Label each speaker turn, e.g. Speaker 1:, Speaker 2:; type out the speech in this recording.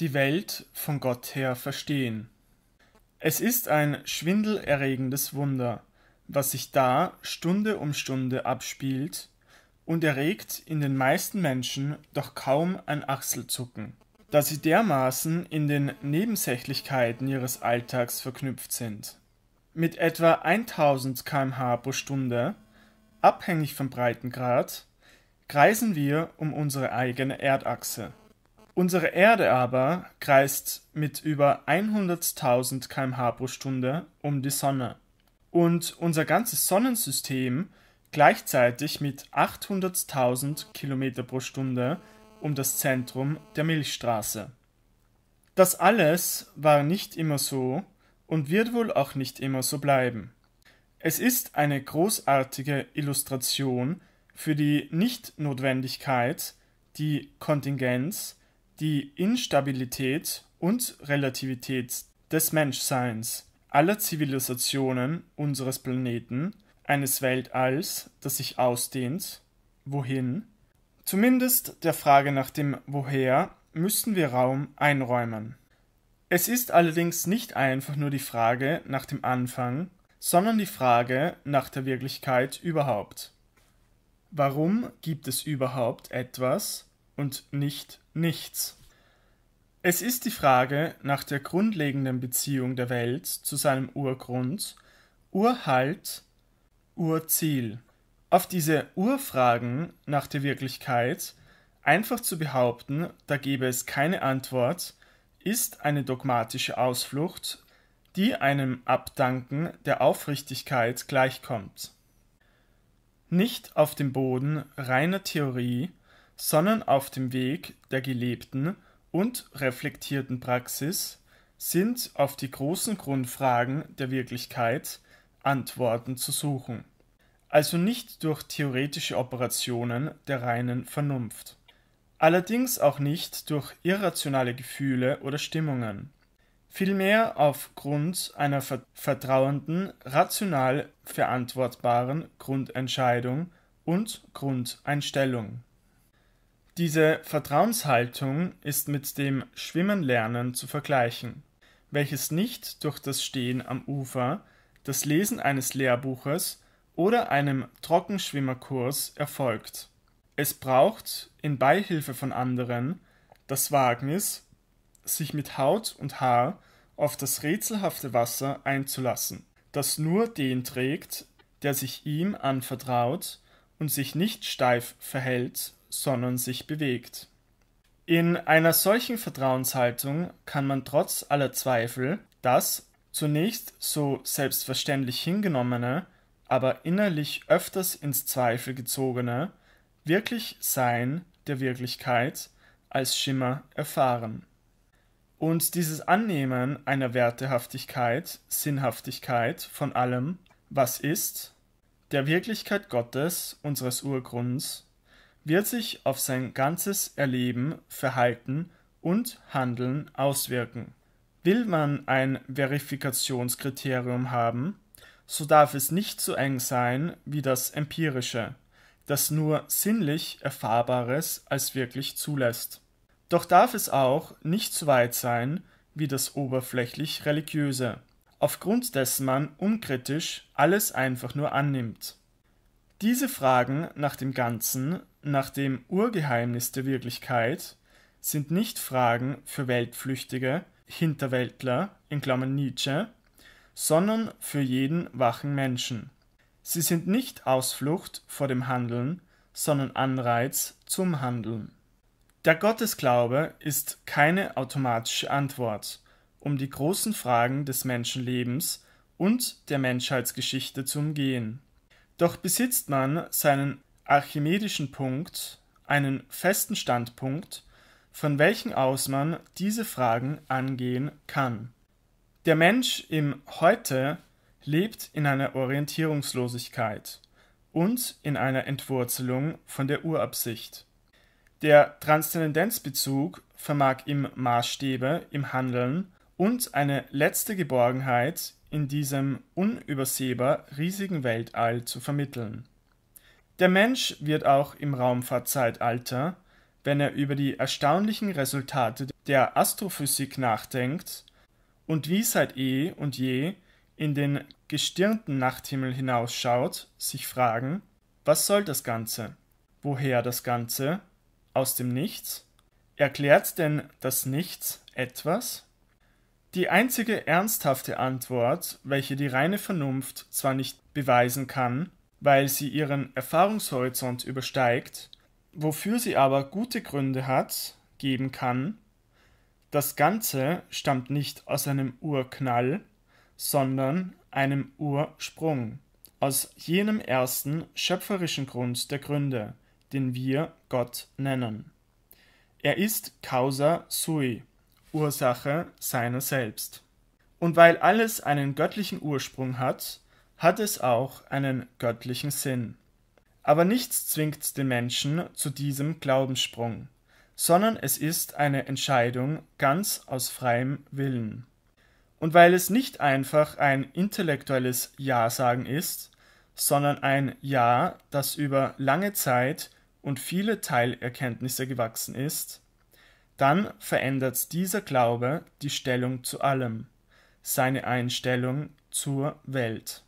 Speaker 1: die Welt von Gott her verstehen. Es ist ein schwindelerregendes Wunder, was sich da Stunde um Stunde abspielt und erregt in den meisten Menschen doch kaum ein Achselzucken, da sie dermaßen in den Nebensächlichkeiten ihres Alltags verknüpft sind. Mit etwa 1000 km/h pro Stunde, abhängig vom Breitengrad, kreisen wir um unsere eigene Erdachse. Unsere Erde aber kreist mit über 100.000 km/h pro Stunde um die Sonne und unser ganzes Sonnensystem gleichzeitig mit 800.000 km pro Stunde um das Zentrum der Milchstraße. Das alles war nicht immer so und wird wohl auch nicht immer so bleiben. Es ist eine großartige Illustration für die Nichtnotwendigkeit, die Kontingenz die Instabilität und Relativität des Menschseins, aller Zivilisationen unseres Planeten, eines Weltalls, das sich ausdehnt, wohin? Zumindest der Frage nach dem Woher müssen wir Raum einräumen. Es ist allerdings nicht einfach nur die Frage nach dem Anfang, sondern die Frage nach der Wirklichkeit überhaupt. Warum gibt es überhaupt etwas, und nicht nichts. Es ist die Frage nach der grundlegenden Beziehung der Welt zu seinem Urgrund, Urhalt, Urziel. Auf diese Urfragen nach der Wirklichkeit einfach zu behaupten, da gebe es keine Antwort, ist eine dogmatische Ausflucht, die einem Abdanken der Aufrichtigkeit gleichkommt. Nicht auf dem Boden reiner Theorie sondern auf dem Weg der gelebten und reflektierten Praxis sind auf die großen Grundfragen der Wirklichkeit Antworten zu suchen. Also nicht durch theoretische Operationen der reinen Vernunft. Allerdings auch nicht durch irrationale Gefühle oder Stimmungen. Vielmehr aufgrund einer vertrauenden, rational verantwortbaren Grundentscheidung und Grundeinstellung. Diese Vertrauenshaltung ist mit dem Schwimmenlernen zu vergleichen, welches nicht durch das Stehen am Ufer, das Lesen eines Lehrbuches oder einem Trockenschwimmerkurs erfolgt. Es braucht, in Beihilfe von anderen, das Wagnis, sich mit Haut und Haar auf das rätselhafte Wasser einzulassen, das nur den trägt, der sich ihm anvertraut und sich nicht steif verhält sondern sich bewegt. In einer solchen Vertrauenshaltung kann man trotz aller Zweifel das zunächst so selbstverständlich hingenommene, aber innerlich öfters ins Zweifel gezogene, wirklich Sein der Wirklichkeit als Schimmer erfahren. Und dieses Annehmen einer Wertehaftigkeit, Sinnhaftigkeit von allem, was ist, der Wirklichkeit Gottes, unseres Urgrunds, wird sich auf sein ganzes Erleben, Verhalten und Handeln auswirken. Will man ein Verifikationskriterium haben, so darf es nicht so eng sein wie das empirische, das nur sinnlich Erfahrbares als wirklich zulässt. Doch darf es auch nicht so weit sein wie das oberflächlich religiöse, aufgrund dessen man unkritisch alles einfach nur annimmt. Diese Fragen nach dem Ganzen, nach dem Urgeheimnis der Wirklichkeit, sind nicht Fragen für Weltflüchtige, Hinterweltler, Hinterwäldler (Nietzsche), sondern für jeden wachen Menschen. Sie sind nicht Ausflucht vor dem Handeln, sondern Anreiz zum Handeln. Der Gottesglaube ist keine automatische Antwort, um die großen Fragen des Menschenlebens und der Menschheitsgeschichte zu umgehen doch besitzt man seinen archimedischen Punkt, einen festen Standpunkt, von welchem aus man diese Fragen angehen kann. Der Mensch im Heute lebt in einer Orientierungslosigkeit und in einer Entwurzelung von der Urabsicht. Der Transzendenzbezug vermag ihm Maßstäbe im Handeln und eine letzte Geborgenheit in diesem unübersehbar riesigen Weltall zu vermitteln. Der Mensch wird auch im Raumfahrtzeitalter, wenn er über die erstaunlichen Resultate der Astrophysik nachdenkt und wie seit eh und je in den gestirnten Nachthimmel hinausschaut, sich fragen, was soll das Ganze? Woher das Ganze? Aus dem Nichts? Erklärt denn das Nichts etwas? Die einzige ernsthafte Antwort, welche die reine Vernunft zwar nicht beweisen kann, weil sie ihren Erfahrungshorizont übersteigt, wofür sie aber gute Gründe hat, geben kann, das Ganze stammt nicht aus einem Urknall, sondern einem Ursprung, aus jenem ersten schöpferischen Grund der Gründe, den wir Gott nennen. Er ist causa sui, Ursache seiner selbst. Und weil alles einen göttlichen Ursprung hat, hat es auch einen göttlichen Sinn. Aber nichts zwingt den Menschen zu diesem Glaubenssprung, sondern es ist eine Entscheidung ganz aus freiem Willen. Und weil es nicht einfach ein intellektuelles Ja sagen ist, sondern ein Ja, das über lange Zeit und viele Teilerkenntnisse gewachsen ist, dann verändert dieser Glaube die Stellung zu allem, seine Einstellung zur Welt.